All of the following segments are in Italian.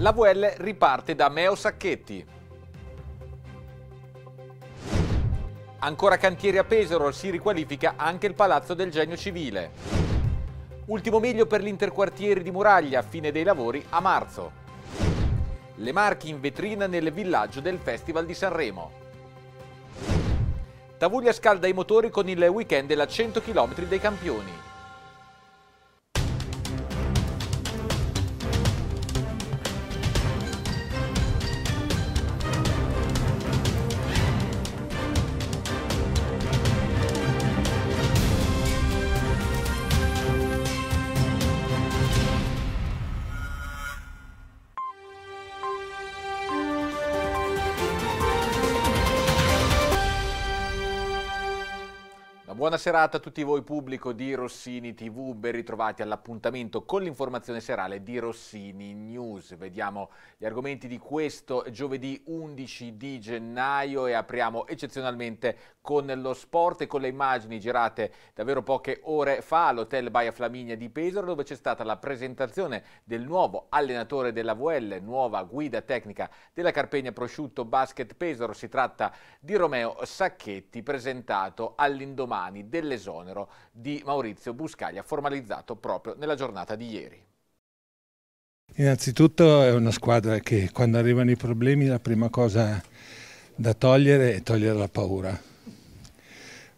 La VL riparte da Meo Sacchetti. Ancora cantieri a Pesaro, si riqualifica anche il Palazzo del Genio Civile. Ultimo miglio per l'interquartiere di Muraglia, fine dei lavori a marzo. Le Marche in vetrina nel villaggio del Festival di Sanremo. Tavuglia scalda i motori con il weekend della 100 km dei campioni. Buona serata a tutti voi pubblico di Rossini TV, ben ritrovati all'appuntamento con l'informazione serale di Rossini News. Vediamo gli argomenti di questo giovedì 11 di gennaio e apriamo eccezionalmente con lo sport e con le immagini girate davvero poche ore fa all'hotel Baia Flaminia di Pesaro dove c'è stata la presentazione del nuovo allenatore della VL, nuova guida tecnica della Carpegna Prosciutto Basket Pesaro. Si tratta di Romeo Sacchetti presentato all'indomani mani dell'esonero di Maurizio Buscaglia, formalizzato proprio nella giornata di ieri. Innanzitutto è una squadra che quando arrivano i problemi la prima cosa da togliere è togliere la paura,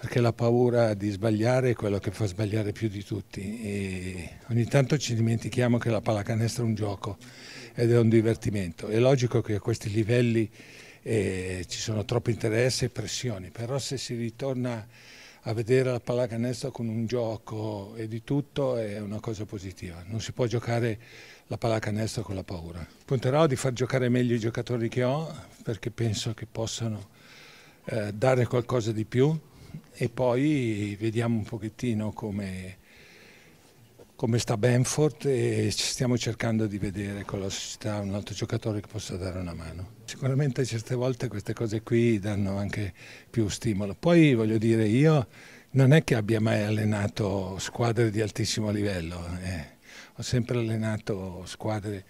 perché la paura di sbagliare è quello che fa sbagliare più di tutti e ogni tanto ci dimentichiamo che la pallacanestro è un gioco ed è un divertimento. È logico che a questi livelli eh, ci sono troppi interessi e pressioni, però se si ritorna a vedere la pallacanestro con un gioco e di tutto è una cosa positiva. Non si può giocare la pallacanestro con la paura. Punterò di far giocare meglio i giocatori che ho perché penso che possano eh, dare qualcosa di più e poi vediamo un pochettino come come sta Benford e stiamo cercando di vedere con la società un altro giocatore che possa dare una mano. Sicuramente certe volte queste cose qui danno anche più stimolo. Poi voglio dire io non è che abbia mai allenato squadre di altissimo livello, eh. ho sempre allenato squadre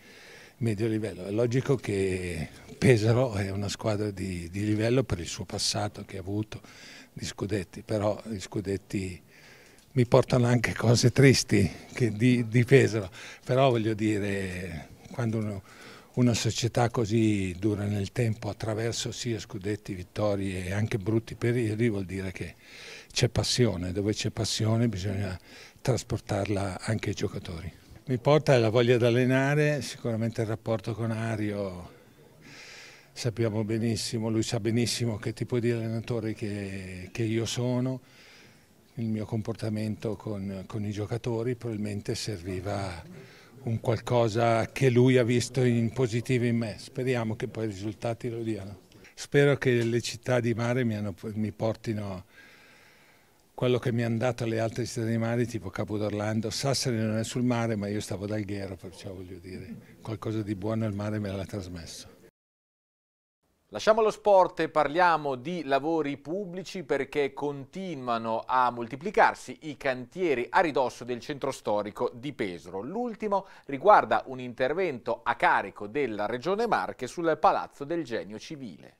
medio livello. È logico che Pesaro è una squadra di, di livello per il suo passato che ha avuto di scudetti, però gli scudetti mi portano anche cose tristi che di, di Pesaro, però voglio dire, quando uno, una società così dura nel tempo attraverso sia scudetti, vittorie e anche brutti periodi vuol dire che c'è passione, dove c'è passione bisogna trasportarla anche ai giocatori. Mi porta la voglia di allenare, sicuramente il rapporto con Ario sappiamo benissimo, lui sa benissimo che tipo di allenatore che, che io sono, il mio comportamento con, con i giocatori probabilmente serviva un qualcosa che lui ha visto in positivo in me. Speriamo che poi i risultati lo diano. Spero che le città di mare mi, hanno, mi portino quello che mi hanno dato le altre città di mare, tipo Capo d'Orlando. Sassari non è sul mare, ma io stavo dal Alghero, perciò voglio dire, qualcosa di buono il mare me l'ha trasmesso. Lasciamo lo sport e parliamo di lavori pubblici perché continuano a moltiplicarsi i cantieri a ridosso del centro storico di Pesaro. L'ultimo riguarda un intervento a carico della Regione Marche sul Palazzo del Genio Civile.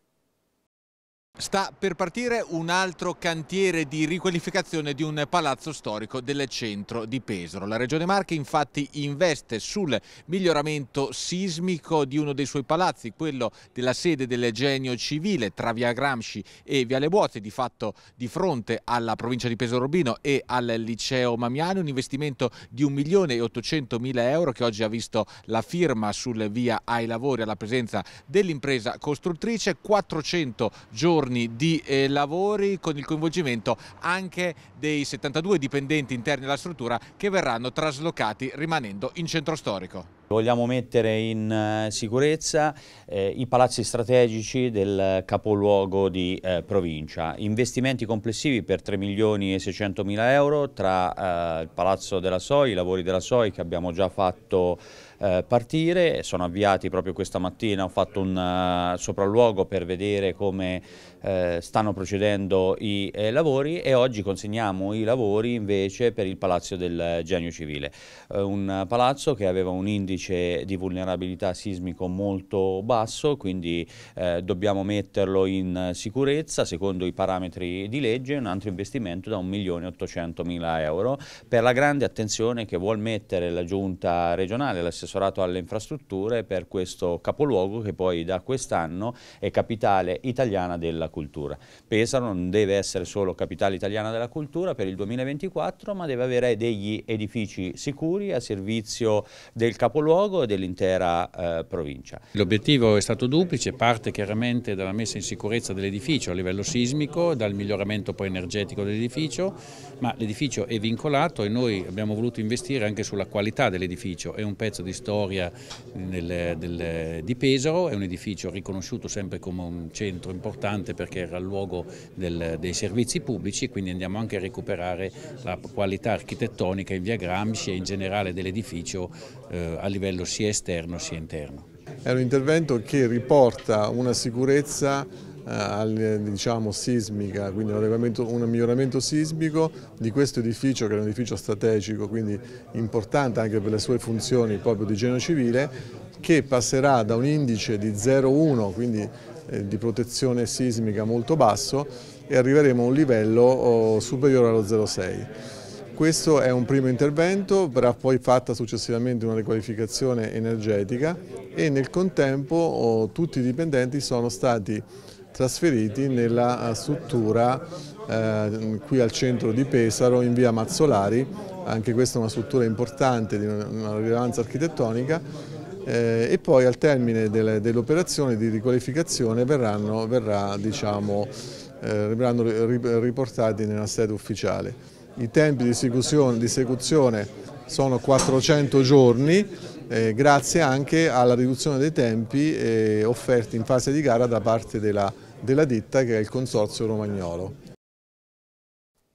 Sta per partire un altro cantiere di riqualificazione di un palazzo storico del centro di Pesaro. La Regione Marche infatti investe sul miglioramento sismico di uno dei suoi palazzi, quello della sede del Genio Civile tra Via Gramsci e via Le Buote, di fatto di fronte alla provincia di Pesaro Urbino e al liceo Mamiani, un investimento di 1.800.000 euro che oggi ha visto la firma sul via ai lavori alla presenza dell'impresa costruttrice, 400 giorni giorni di eh, lavori con il coinvolgimento anche dei 72 dipendenti interni alla struttura che verranno traslocati rimanendo in centro storico. Vogliamo mettere in eh, sicurezza eh, i palazzi strategici del capoluogo di eh, provincia. Investimenti complessivi per 3 milioni e 600 mila euro tra eh, il Palazzo della SOI, i lavori della SOI che abbiamo già fatto eh, partire, sono avviati proprio questa mattina, ho fatto un uh, sopralluogo per vedere come eh, stanno procedendo i eh, lavori e oggi consegniamo i lavori invece per il Palazzo del Genio Civile, eh, un palazzo che aveva un indice di vulnerabilità sismico molto basso, quindi eh, dobbiamo metterlo in sicurezza secondo i parametri di legge, un altro investimento da 1.800.000 euro per la grande attenzione che vuol mettere la giunta regionale, l'assessore dell'assessorato alle infrastrutture per questo capoluogo che poi da quest'anno è capitale italiana della cultura. Pesaro non deve essere solo capitale italiana della cultura per il 2024 ma deve avere degli edifici sicuri a servizio del capoluogo e dell'intera eh, provincia. L'obiettivo è stato duplice, parte chiaramente dalla messa in sicurezza dell'edificio a livello sismico, dal miglioramento poi energetico dell'edificio, ma l'edificio è vincolato e noi abbiamo voluto investire anche sulla qualità dell'edificio, è un pezzo di storia nel, del, di Pesaro, è un edificio riconosciuto sempre come un centro importante perché era il luogo del, dei servizi pubblici, quindi andiamo anche a recuperare la qualità architettonica in via Gramsci e in generale dell'edificio eh, a livello sia esterno sia interno. È un intervento che riporta una sicurezza eh, eh, diciamo, sismica, quindi un, miglioramento sismico di questo edificio che è un edificio strategico, quindi importante anche per le sue funzioni proprio di genio civile, che passerà da un indice di 0,1, quindi eh, di protezione sismica molto basso, e arriveremo a un livello oh, superiore allo 0,6. Questo è un primo intervento, verrà poi fatta successivamente una riqualificazione energetica e nel contempo oh, tutti i dipendenti sono stati trasferiti nella eh, struttura eh, qui al centro di Pesaro in via Mazzolari, anche questa è una struttura importante di una rilevanza architettonica eh, e poi al termine dell'operazione dell di riqualificazione verranno, verrà, diciamo, eh, verranno riportati nella sede ufficiale. I tempi di esecuzione, di esecuzione sono 400 giorni eh, grazie anche alla riduzione dei tempi eh, offerti in fase di gara da parte della della ditta che è il Consorzio Romagnolo.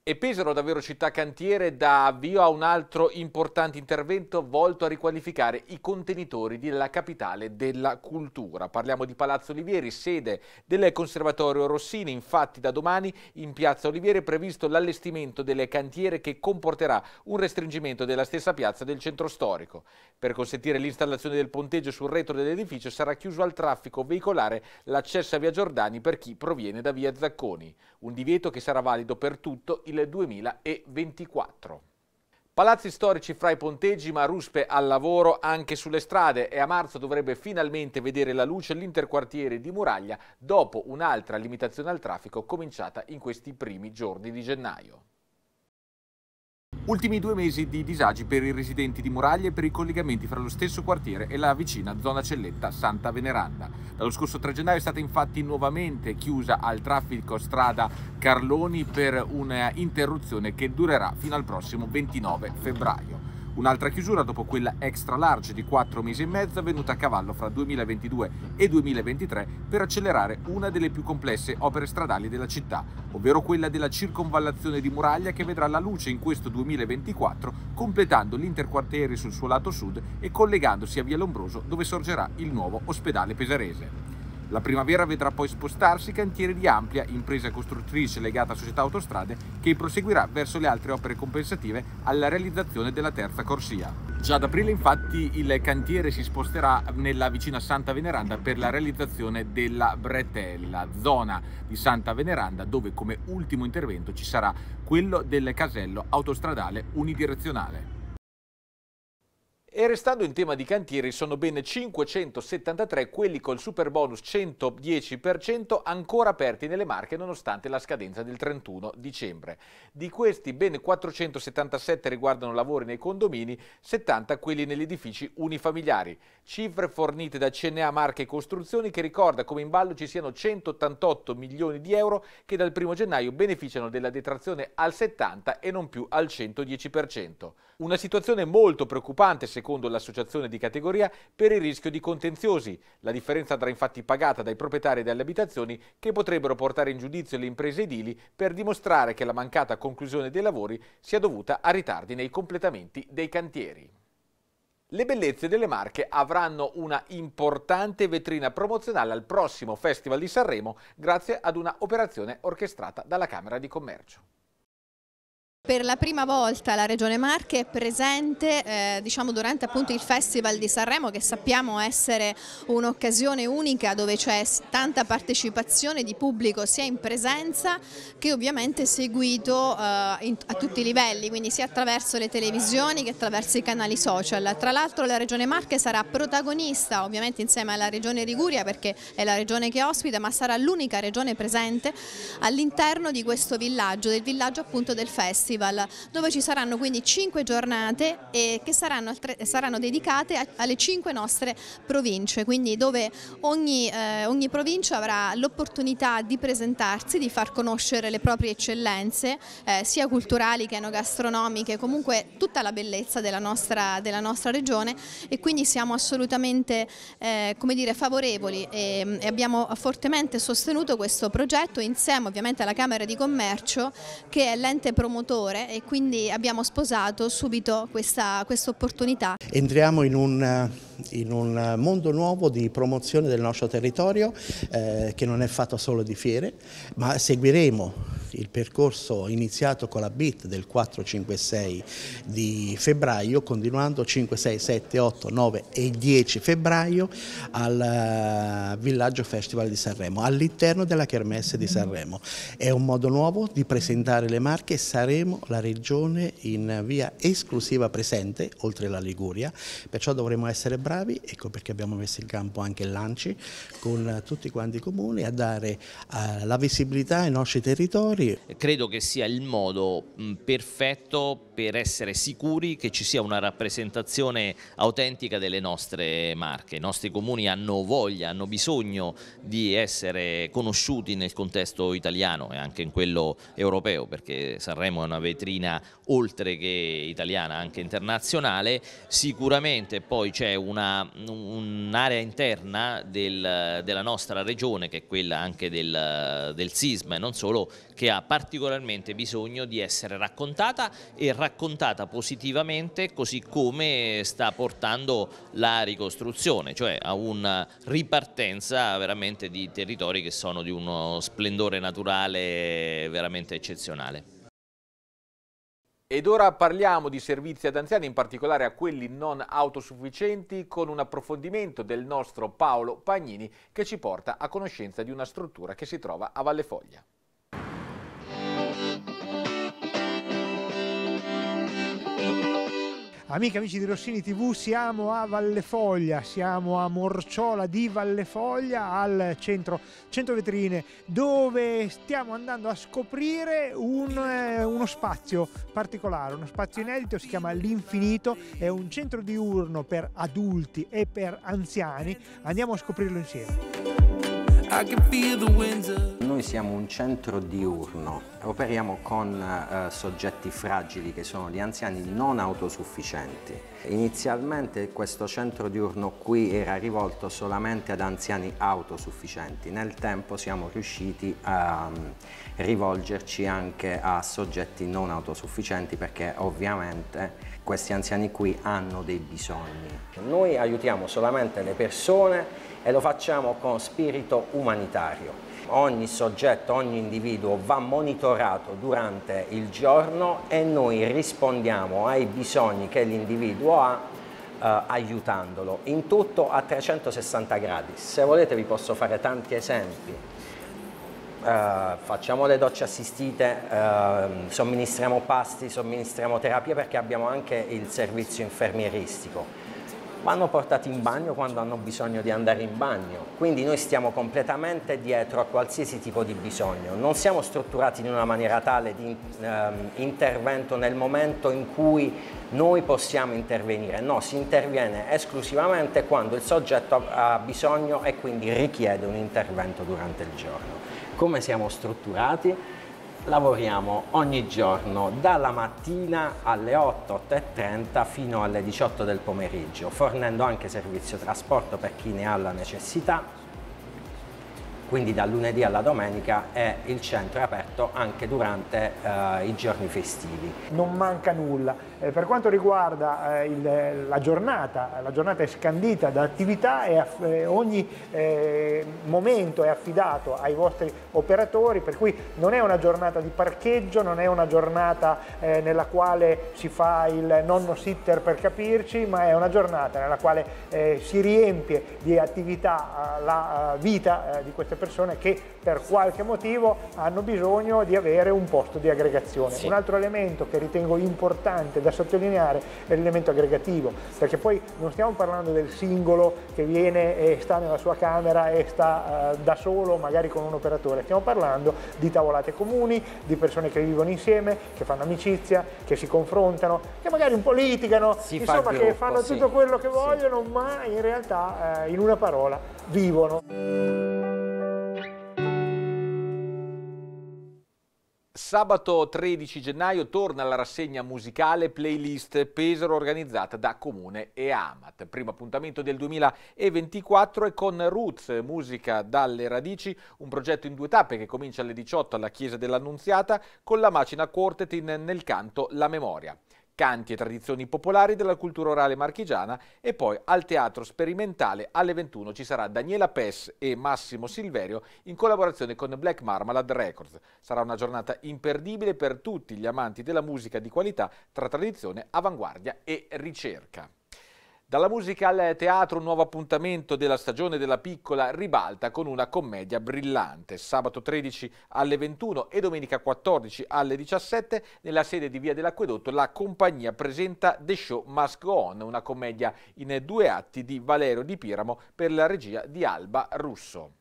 E Pesaro, davvero città cantiere, dà avvio a un altro importante intervento volto a riqualificare i contenitori della capitale della cultura. Parliamo di Palazzo Olivieri, sede del Conservatorio Rossini. Infatti da domani in Piazza Olivieri è previsto l'allestimento delle cantiere che comporterà un restringimento della stessa piazza del centro storico. Per consentire l'installazione del ponteggio sul retro dell'edificio sarà chiuso al traffico veicolare l'accesso a Via Giordani per chi proviene da Via Zacconi. Un divieto che sarà valido per tutto il il 2024. Palazzi storici fra i ponteggi, ma ruspe al lavoro anche sulle strade e a marzo dovrebbe finalmente vedere la luce l'interquartiere di Muraglia dopo un'altra limitazione al traffico cominciata in questi primi giorni di gennaio. Ultimi due mesi di disagi per i residenti di Muraglia e per i collegamenti fra lo stesso quartiere e la vicina zona celletta Santa Veneranda. Dallo scorso 3 gennaio è stata infatti nuovamente chiusa al traffico strada Carloni per un'interruzione che durerà fino al prossimo 29 febbraio. Un'altra chiusura dopo quella extra large di 4 mesi e mezzo avvenuta a cavallo fra 2022 e 2023 per accelerare una delle più complesse opere stradali della città, ovvero quella della circonvallazione di Muraglia che vedrà la luce in questo 2024 completando l'interquartiere sul suo lato sud e collegandosi a Via Lombroso dove sorgerà il nuovo ospedale pesarese. La primavera vedrà poi spostarsi i cantieri di Amplia, impresa costruttrice legata a Società Autostrade, che proseguirà verso le altre opere compensative alla realizzazione della terza corsia. Già ad aprile infatti il cantiere si sposterà nella vicina Santa Veneranda per la realizzazione della bretella, zona di Santa Veneranda dove come ultimo intervento ci sarà quello del casello autostradale unidirezionale. E restando in tema di cantieri, sono ben 573 quelli col super bonus 110% ancora aperti nelle Marche nonostante la scadenza del 31 dicembre. Di questi ben 477 riguardano lavori nei condomini, 70 quelli negli edifici unifamiliari. Cifre fornite da CNA Marche Costruzioni che ricorda come in ballo ci siano 188 milioni di euro che dal 1 gennaio beneficiano della detrazione al 70 e non più al 110%. Una situazione molto preoccupante, secondo l'associazione di categoria, per il rischio di contenziosi. La differenza andrà infatti pagata dai proprietari delle abitazioni che potrebbero portare in giudizio le imprese edili per dimostrare che la mancata conclusione dei lavori sia dovuta a ritardi nei completamenti dei cantieri. Le bellezze delle Marche avranno una importante vetrina promozionale al prossimo Festival di Sanremo grazie ad una operazione orchestrata dalla Camera di Commercio. Per la prima volta la Regione Marche è presente eh, diciamo, durante appunto, il Festival di Sanremo che sappiamo essere un'occasione unica dove c'è tanta partecipazione di pubblico sia in presenza che ovviamente seguito eh, in, a tutti i livelli, quindi sia attraverso le televisioni che attraverso i canali social. Tra l'altro la Regione Marche sarà protagonista ovviamente insieme alla Regione Liguria perché è la regione che ospita ma sarà l'unica regione presente all'interno di questo villaggio, del villaggio appunto del Festival. Festival, dove ci saranno quindi cinque giornate che saranno, saranno, dedicate alle cinque nostre province, quindi dove ogni, eh, ogni provincia avrà l'opportunità di presentarsi, di far conoscere le proprie eccellenze, eh, sia culturali che gastronomiche, comunque tutta la bellezza della nostra, della nostra regione e quindi siamo assolutamente eh, dire, favorevoli e, e abbiamo fortemente sostenuto questo progetto insieme ovviamente alla Camera di Commercio che è l'ente promotore valore e quindi abbiamo sposato subito questa quest opportunità. Entriamo in un, eh, in un, eh, mondo nuovo di promozione del nostro territorio eh, che non è fatto solo di fiere, ma seguiremo il percorso iniziato con la BIT del 4-5-6 di febbraio, continuando 5, 6, 7, 8, 9 e 10 febbraio al eh, Villaggio Festival di Sanremo, all'interno della Kermesse di Sanremo. È un modo nuovo di presentare le Marche, saremo la regione in via esclusiva presente, oltre la Liguria, perciò dovremo essere bravi, ecco perché abbiamo messo in campo anche il l'ANCI, con tutti quanti i comuni a dare eh, la visibilità ai nostri territori periferie. Credo che sia il modo perfetto per essere sicuri che ci sia una rappresentazione autentica delle nostre marche. I nostri comuni hanno voglia, hanno bisogno di essere conosciuti nel contesto italiano e anche in quello europeo, perché Sanremo è una vetrina oltre che italiana, anche internazionale. Sicuramente poi c'è un'area un interna del, della nostra regione, che è quella anche del, del SISMA e non solo, che che ha particolarmente bisogno di essere raccontata e raccontata positivamente così come sta portando la ricostruzione, cioè a una ripartenza veramente di territori che sono di uno splendore naturale veramente eccezionale. Ed ora parliamo di servizi ad anziani, in particolare a quelli non autosufficienti, con un approfondimento del nostro Paolo Pagnini che ci porta a conoscenza di una struttura che si trova a Valle Foglia. Amiche amici di Rossini TV, siamo a Vallefoglia, siamo a Morciola di Vallefoglia, al centro, centro vetrine, dove stiamo andando a scoprire un, eh, uno spazio particolare, uno spazio inedito, si chiama L'Infinito, è un centro diurno per adulti e per anziani, andiamo a scoprirlo insieme noi siamo un centro diurno, operiamo con eh, soggetti fragili che sono gli anziani non autosufficienti. Inizialmente questo centro diurno qui era rivolto solamente ad anziani autosufficienti, nel tempo siamo riusciti a um, rivolgerci anche a soggetti non autosufficienti perché ovviamente questi anziani qui hanno dei bisogni. Noi aiutiamo solamente le persone e lo facciamo con spirito umanitario. Ogni soggetto, ogni individuo va monitorato durante il giorno e noi rispondiamo ai bisogni che l'individuo ha eh, aiutandolo, in tutto a 360 gradi. Se volete vi posso fare tanti esempi. Uh, facciamo le docce assistite, uh, somministriamo pasti, somministriamo terapie perché abbiamo anche il servizio infermieristico vanno portati in bagno quando hanno bisogno di andare in bagno. Quindi noi stiamo completamente dietro a qualsiasi tipo di bisogno. Non siamo strutturati in una maniera tale di ehm, intervento nel momento in cui noi possiamo intervenire. No, si interviene esclusivamente quando il soggetto ha bisogno e quindi richiede un intervento durante il giorno. Come siamo strutturati? lavoriamo ogni giorno dalla mattina alle 8, 8 e 30 fino alle 18 del pomeriggio, fornendo anche servizio trasporto per chi ne ha la necessità quindi dal lunedì alla domenica e il centro è aperto anche durante eh, i giorni festivi. Non manca nulla. Eh, per quanto riguarda eh, il, la giornata, la giornata è scandita da attività e eh, ogni eh, momento è affidato ai vostri operatori, per cui non è una giornata di parcheggio, non è una giornata eh, nella quale si fa il nonno sitter per capirci, ma è una giornata nella quale si riempie di attività la vita di queste persone persone che per qualche motivo hanno bisogno di avere un posto di aggregazione. Sì. Un altro elemento che ritengo importante da sottolineare è l'elemento aggregativo, perché poi non stiamo parlando del singolo che viene e sta nella sua camera e sta eh, da solo, magari con un operatore, stiamo parlando di tavolate comuni, di persone che vivono insieme, che fanno amicizia, che si confrontano, che magari un po' litigano, si insomma gruppo, che fanno sì. tutto quello che vogliono, sì. ma in realtà eh, in una parola vivono. Sabato 13 gennaio torna la rassegna musicale playlist Pesaro organizzata da Comune e Amat. Primo appuntamento del 2024 è con Roots, musica dalle radici, un progetto in due tappe che comincia alle 18 alla Chiesa dell'Annunziata con la Macina Quartet in, nel canto La Memoria canti e tradizioni popolari della cultura orale marchigiana e poi al Teatro Sperimentale alle 21 ci sarà Daniela Pes e Massimo Silverio in collaborazione con Black Marmalade Records. Sarà una giornata imperdibile per tutti gli amanti della musica di qualità tra tradizione, avanguardia e ricerca. Dalla musica al teatro un nuovo appuntamento della stagione della piccola ribalta con una commedia brillante. Sabato 13 alle 21 e domenica 14 alle 17 nella sede di Via dell'Acquedotto la compagnia presenta The Show Mask On, una commedia in due atti di Valerio Di Piramo per la regia di Alba Russo.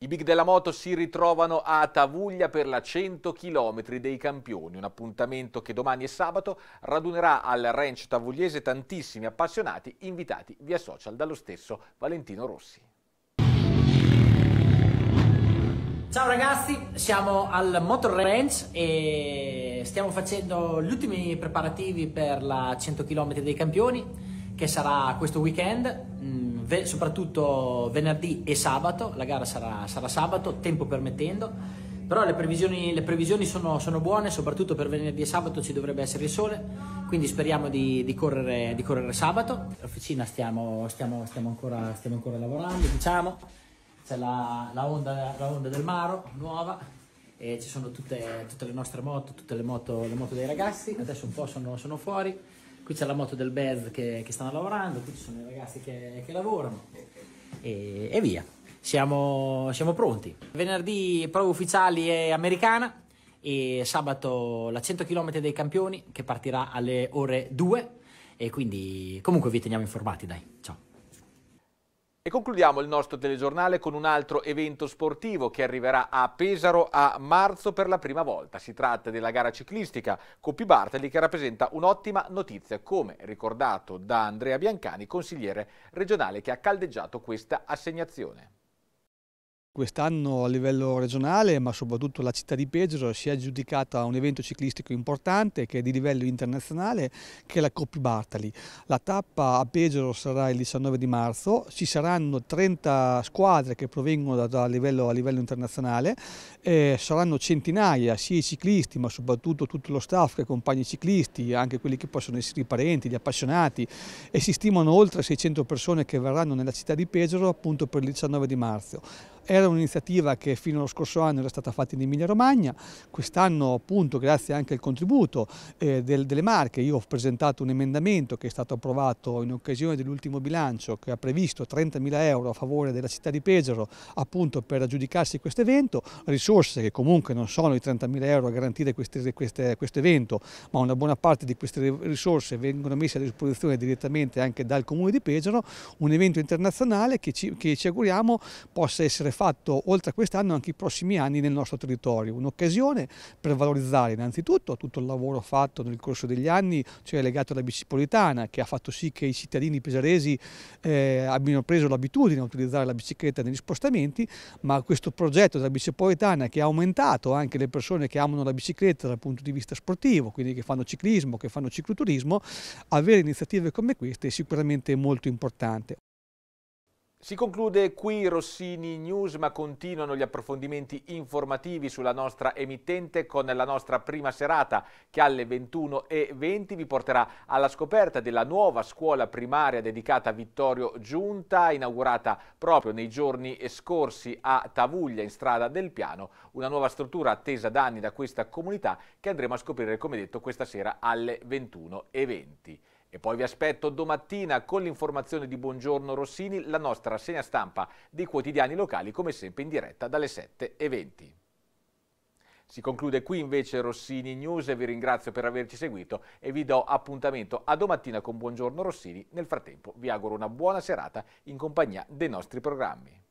I big della moto si ritrovano a Tavuglia per la 100 km dei campioni, un appuntamento che domani e sabato radunerà al ranch tavugliese tantissimi appassionati invitati via social dallo stesso Valentino Rossi. Ciao ragazzi, siamo al Motor Ranch e stiamo facendo gli ultimi preparativi per la 100 km dei campioni che sarà questo weekend mm, ve- soprattutto venerdì e sabato, la gara sarà, sarà sabato, tempo permettendo, però le previsioni, le previsioni sono, sono, buone, soprattutto per venerdì e sabato ci dovrebbe essere il sole, quindi speriamo di, di, correre, di correre, sabato. L'officina stiamo, stiamo, stiamo, ancora, stiamo ancora, lavorando, diciamo, c'è la, la, onda, la onda, del Maro nuova, ci sono tutte, tutte, le nostre moto, tutte le moto, le moto, dei ragazzi, adesso un po' sono, sono fuori qui c'è la moto del Bez che, che, stanno lavorando, qui ci sono i ragazzi che, che lavorano e, e via. Siamo, siamo, pronti. Venerdì prove ufficiali è americana e sabato la 100 km dei campioni che partirà alle ore 2 e quindi comunque vi teniamo informati, dai, ciao. E concludiamo il nostro telegiornale con un altro evento sportivo che arriverà a Pesaro a marzo per la prima volta. Si tratta della gara ciclistica Coppi Bartali che rappresenta un'ottima notizia, come ricordato da Andrea Biancani, consigliere regionale che ha caldeggiato questa assegnazione. Quest'anno a livello regionale, ma soprattutto la città di Pesaro, si è aggiudicata un evento ciclistico importante che è di livello internazionale, che è la Coppi Bartali. La tappa a Pesaro sarà il 19 di marzo, ci saranno 30 squadre che provengono da, da livello, a livello internazionale, eh, saranno centinaia sia i ciclisti, ma soprattutto tutto lo staff che accompagna i ciclisti, anche quelli che possono essere i parenti, gli appassionati, e si stimano oltre 600 persone che verranno nella città di Pesaro appunto per il 19 di marzo era un'iniziativa che fino allo scorso anno era stata fatta in Emilia Romagna, quest'anno appunto grazie anche al contributo eh, del, delle Marche io ho presentato un emendamento che è stato approvato in occasione dell'ultimo bilancio che ha previsto 30.000 euro a favore della città di Pesaro appunto per aggiudicarsi questo evento, risorse che comunque non sono i 30.000 euro a garantire questo evento ma una buona parte di queste risorse vengono messe a disposizione direttamente anche dal Comune di Pesaro, un evento internazionale che ci, che ci auguriamo possa essere fatto oltre a quest'anno anche i prossimi anni nel nostro territorio. Un'occasione per valorizzare innanzitutto tutto il lavoro fatto nel corso degli anni, cioè legato alla bicipolitana, che ha fatto sì che i cittadini pesaresi eh, abbiano preso l'abitudine a utilizzare la bicicletta negli spostamenti, ma questo progetto della bicipolitana che ha aumentato anche le persone che amano la bicicletta dal punto di vista sportivo, quindi che fanno ciclismo, che fanno cicloturismo, avere iniziative come queste è sicuramente molto importante. Si conclude qui Rossini News, ma continuano gli approfondimenti informativi sulla nostra emittente con la nostra prima serata che alle 21.20 vi porterà alla scoperta della nuova scuola primaria dedicata a Vittorio Giunta, inaugurata proprio nei giorni scorsi a Tavuglia in strada del Piano, una nuova struttura attesa da anni da questa comunità che andremo a scoprire, come detto, questa sera alle 21.20. E poi vi aspetto domattina con l'informazione di Buongiorno Rossini, la nostra rassegna stampa dei quotidiani locali, come sempre in diretta dalle 7.20. Si conclude qui invece Rossini News, vi ringrazio per averci seguito e vi do appuntamento a domattina con Buongiorno Rossini. Nel frattempo vi auguro una buona serata in compagnia dei nostri programmi.